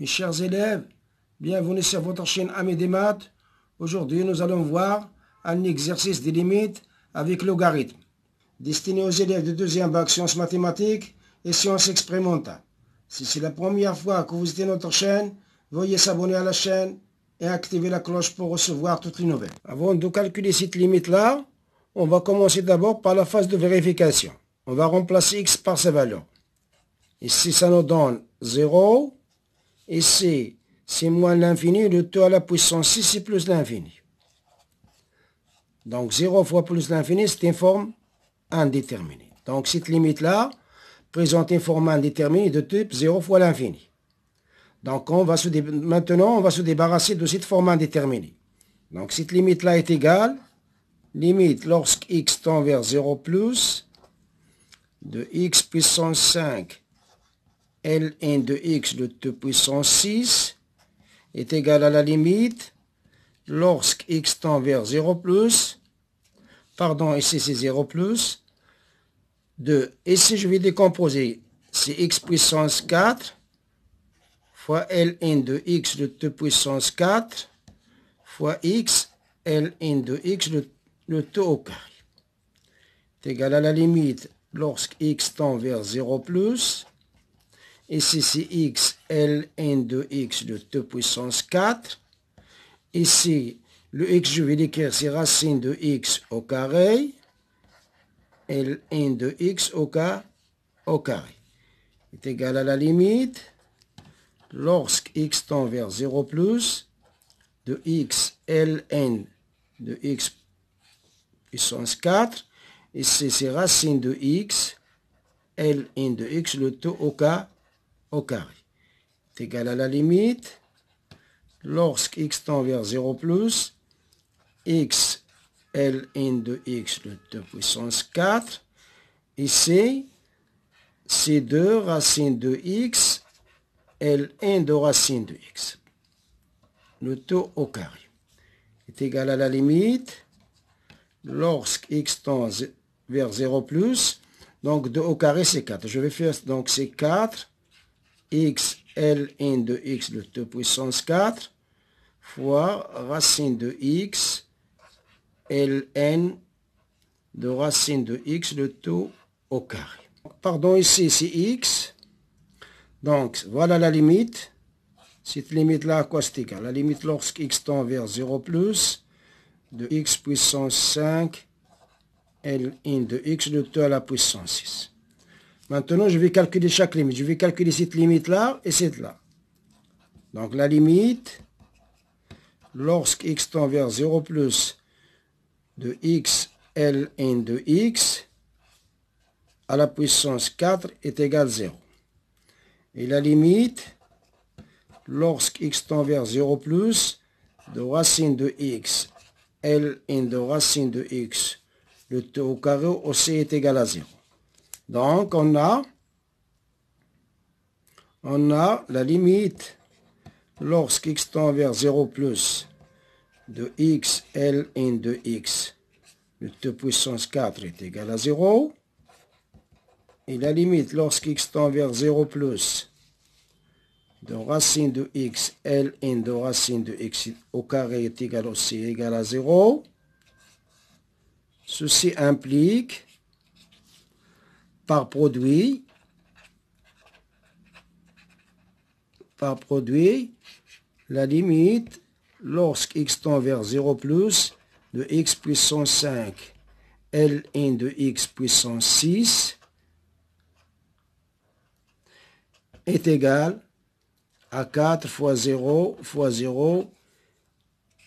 Mes chers élèves, bienvenue sur votre chaîne Amis Maths. Aujourd'hui, nous allons voir un exercice des limites avec logarithme, destiné aux élèves de deuxième bac sciences mathématiques et sciences expérimentales. Si c'est la première fois que vous visitez notre chaîne, veuillez s'abonner à la chaîne et activer la cloche pour recevoir toutes les nouvelles. Avant de calculer cette limite-là, on va commencer d'abord par la phase de vérification. On va remplacer x par sa valeur. Ici, ça nous donne 0, et c'est moins l'infini, le toi à la puissance 6, c'est plus l'infini. Donc 0 fois plus l'infini, c'est une forme indéterminée. Donc cette limite-là présente une forme indéterminée de type 0 fois l'infini. Donc on va maintenant, on va se débarrasser de cette forme indéterminée. Donc cette limite-là est égale, limite lorsque x tend vers 0 plus, de x puissance 5 ln de x de 2 puissance 6 est égal à la limite lorsque x tend vers 0 plus, pardon, ici c'est 0 plus, Et si je vais décomposer, c'est x puissance 4 fois ln de x de 2 puissance 4 fois x, ln de x de, 2 au carré. est égal à la limite lorsque x tend vers 0 plus, Ici, c'est x, ln de x de 2 puissance 4. Ici, le x, je vais l'écrire, c'est racine de x au carré, ln de x au, cas au carré. Est égal à la limite, lorsque x tend vers 0 plus, de x, ln de x puissance 4, ici c'est racine de x, ln de x, le taux au cas au carré est égal à la limite lorsque x tend vers 0 plus x ln de x le 2 puissance 4 ici c'est 2 racine de x ln de racine de x le taux au carré est égal à la limite lorsque x tend vers 0 plus donc 2 au carré c'est 4 je vais faire donc c'est 4 x ln de x de 2 puissance 4 fois racine de x ln de racine de x de tout au carré. Pardon, ici c'est x. Donc voilà la limite. Cette limite-là, acoustique. Hein. La limite lorsque x tend vers 0 plus de x puissance 5 ln de x de 2 à la puissance 6. Maintenant, je vais calculer chaque limite. Je vais calculer cette limite-là et cette-là. Donc la limite, lorsque x tend vers 0 plus de x ln de x à la puissance 4 est égale 0. Et la limite, lorsque x tend vers 0 plus de racine de x ln de racine de x, le taux au carré aussi est égal à 0. Donc, on a, la limite x tend vers 0 plus de x, ln de x, de 2 puissance 4 est égal à 0. Et la limite x tend vers 0 plus de racine de x, ln de racine de x au carré est égal aussi égal à 0. Ceci implique par produit, par produit, la limite lorsque x tend vers 0 plus de x puissance 5 ln de x puissance 6 est égale à 4 fois 0 fois 0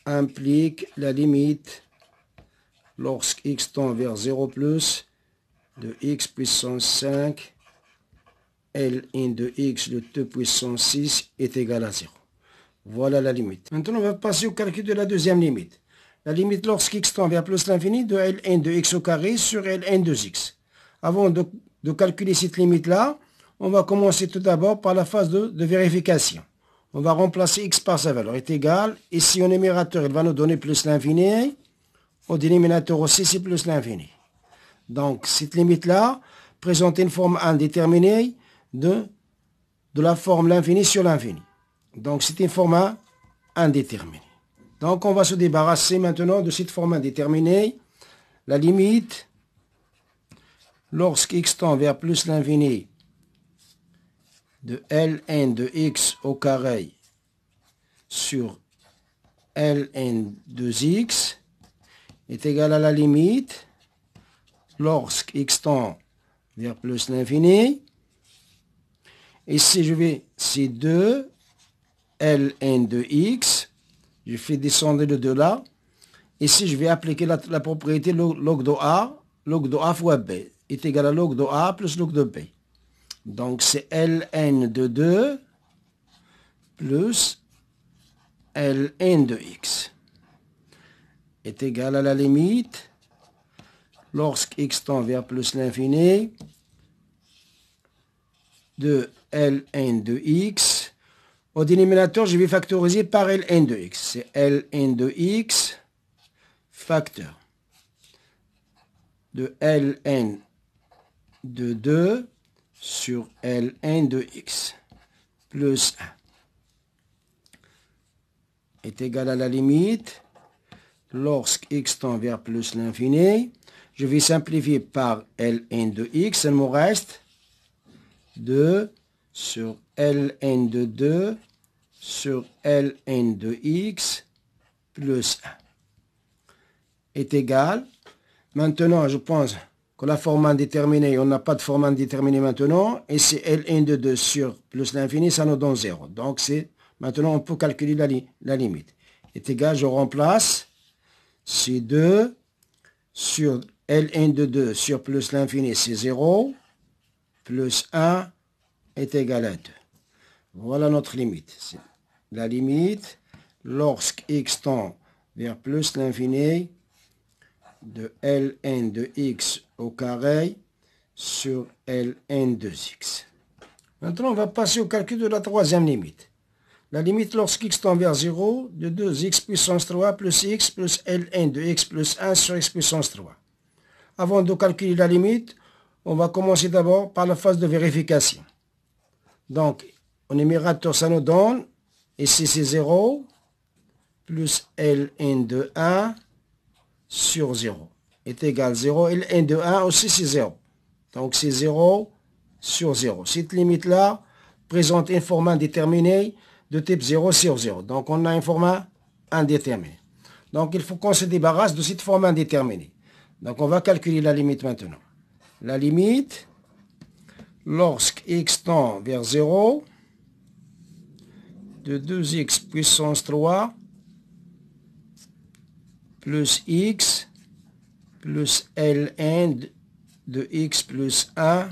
implique la limite lorsque x tend vers 0 plus de x puissance 5 ln de x de 2 puissance 6 est égal à 0. Voilà la limite. Maintenant, on va passer au calcul de la deuxième limite. La limite lorsqu'x tend vers plus l'infini de ln de x au carré sur ln de x. Avant de, calculer cette limite-là, on va commencer tout d'abord par la phase de, de, vérification. On va remplacer x par sa valeur est égale. Ici, au numérateur, il va nous donner plus l'infini. Au dénominateur aussi, c'est plus l'infini. Donc cette limite-là présente une forme indéterminée de, la forme l'infini sur l'infini. Donc c'est une forme indéterminée. Donc on va se débarrasser maintenant de cette forme indéterminée. La limite, lorsque x tend vers plus l'infini de ln de x au carré sur ln de x est égale à la limite lorsque x tend vers plus l'infini. Et si je vais c'est 2 ln de x, je fais descendre le 2 là. Et si je vais appliquer la, propriété log, log, de A, log de A fois B est égal à log de A plus log de B. Donc c'est ln de 2 plus ln de x est égal à la limite Lorsque x tend vers plus l'infini de ln de x. Au dénominateur, je vais factoriser par ln de x. C'est ln de x facteur de ln de 2 sur ln de x plus 1 est égal à la limite lorsque x tend vers plus l'infini je vais simplifier par ln de x. Il me reste 2 sur ln de 2 sur ln de x plus 1 est égal. Maintenant, je pense que la forme indéterminée, on n'a pas de forme indéterminée maintenant, et c'est ln de 2 sur plus l'infini, ça nous donne 0. Donc, c'est maintenant, on peut calculer la, la limite. Est égal, je remplace, c'est 2 sur ln de 2 sur plus l'infini, c'est 0, plus 1 est égal à 2. Voilà notre limite. la limite lorsque x tend vers plus l'infini de ln de x au carré sur ln de x. Maintenant, on va passer au calcul de la troisième limite. La limite x tend vers 0 de 2x puissance 3 plus x plus ln de x plus 1 sur x puissance 3. Avant de calculer la limite, on va commencer d'abord par la phase de vérification. Donc, on numérateur, ça nous donne, ici c'est 0, plus ln de 1 sur 0 est égal à 0. ln de 1 aussi, c'est 0. Donc, c'est 0 sur 0. Cette limite-là présente un format indéterminé de type 0 sur 0. Donc, on a un format indéterminé. Donc, il faut qu'on se débarrasse de cette forme indéterminée. Donc on va calculer la limite maintenant. La limite, lorsque x tend vers 0, de 2x puissance 3 plus x plus ln de x plus 1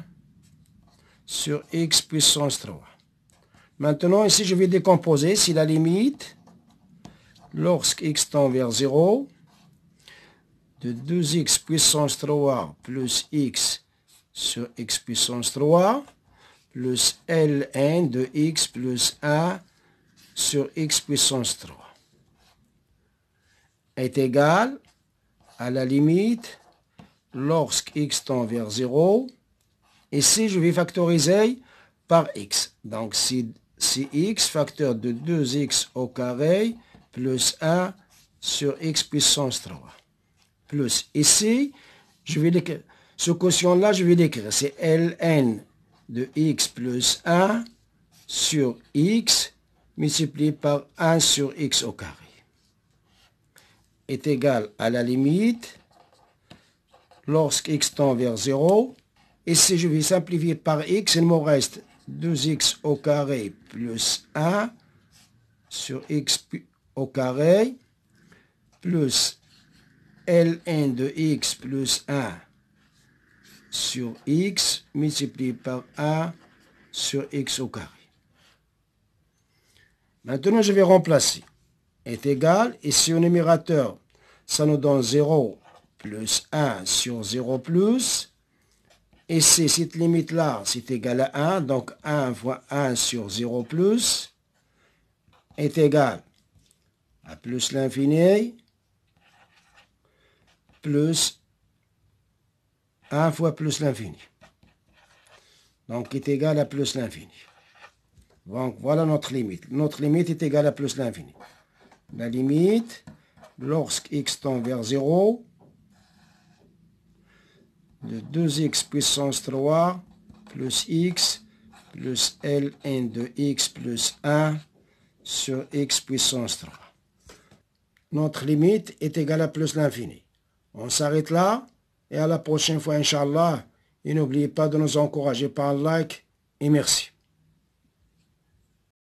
sur x puissance 3. Maintenant, ici, je vais décomposer. Si la limite, lorsque x tend vers 0, de 2x puissance 3 plus x sur x puissance 3 plus ln de x plus 1 sur x puissance 3 est égal à la limite lorsque x tend vers 0. Ici, je vais factoriser par x. Donc, si, x facteur de 2x au carré plus 1 sur x puissance 3 plus ici, je vais Ce quotient-là, je vais l'écrire. C'est ln de x plus 1 sur x multiplié par 1 sur x au carré est égal à la limite lorsque x tend vers 0. Et si je vais simplifier par x, il me reste 2x au carré plus 1 sur x au carré plus ln de x plus 1 sur x multiplié par 1 sur x au carré. Maintenant, je vais remplacer. Est égal, et si au numérateur, ça nous donne 0 plus 1 sur 0 plus. c'est cette limite-là, c'est égal à 1, donc 1 fois 1 sur 0 plus est égal à plus l'infini plus 1 fois plus l'infini. Donc, est égal à plus l'infini. Donc, voilà notre limite. Notre limite est égale à plus l'infini. La limite, lorsque x tend vers 0, de 2x puissance 3 plus x plus ln de x plus 1 sur x puissance 3. Notre limite est égale à plus l'infini. On s'arrête là et à la prochaine fois, Inch'Allah. Et n'oubliez pas de nous encourager par un like et merci.